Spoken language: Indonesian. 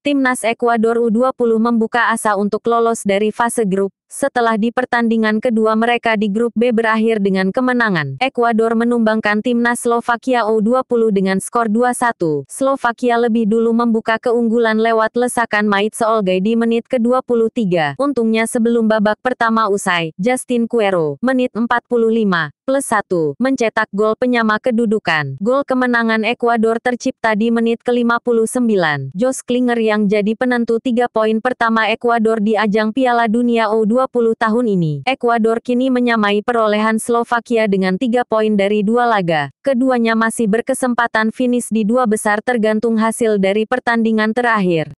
Timnas Ekuador U20 membuka asa untuk lolos dari fase grup. Setelah di pertandingan kedua mereka di grup B berakhir dengan kemenangan, Ekuador menumbangkan timnas Slovakia U20 dengan skor 2-1. Slovakia lebih dulu membuka keunggulan lewat lesakan Mait Seolgay di menit ke-23. Untungnya sebelum babak pertama usai, Justin Cuero, menit 45, plus 1, mencetak gol penyama kedudukan. Gol kemenangan Ekuador tercipta di menit ke-59. Jos Klinger yang jadi penentu 3 poin pertama Ekuador di ajang Piala Dunia U20 20 tahun ini. Ekuador kini menyamai perolehan Slovakia dengan tiga poin dari dua laga. Keduanya masih berkesempatan finish di dua besar tergantung hasil dari pertandingan terakhir.